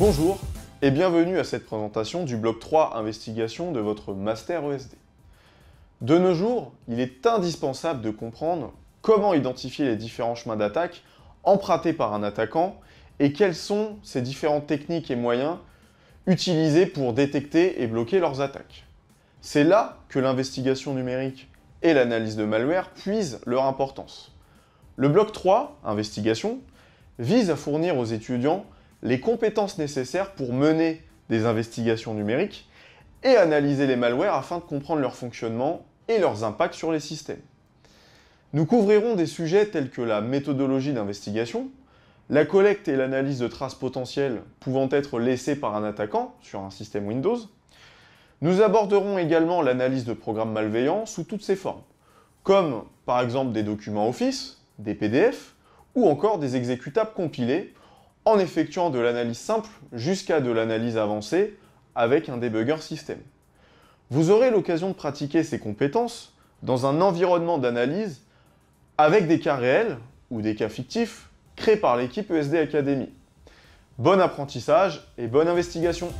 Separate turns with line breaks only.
Bonjour et bienvenue à cette présentation du bloc 3 investigation de votre master ESD. De nos jours, il est indispensable de comprendre comment identifier les différents chemins d'attaque empruntés par un attaquant et quelles sont ces différentes techniques et moyens utilisés pour détecter et bloquer leurs attaques. C'est là que l'investigation numérique et l'analyse de malware puisent leur importance. Le bloc 3, investigation, vise à fournir aux étudiants les compétences nécessaires pour mener des investigations numériques et analyser les malwares afin de comprendre leur fonctionnement et leurs impacts sur les systèmes. Nous couvrirons des sujets tels que la méthodologie d'investigation, la collecte et l'analyse de traces potentielles pouvant être laissées par un attaquant sur un système Windows. Nous aborderons également l'analyse de programmes malveillants sous toutes ses formes, comme par exemple des documents Office, des PDF ou encore des exécutables compilés en effectuant de l'analyse simple jusqu'à de l'analyse avancée avec un débugger système. Vous aurez l'occasion de pratiquer ces compétences dans un environnement d'analyse avec des cas réels ou des cas fictifs créés par l'équipe ESD Academy. Bon apprentissage et bonne investigation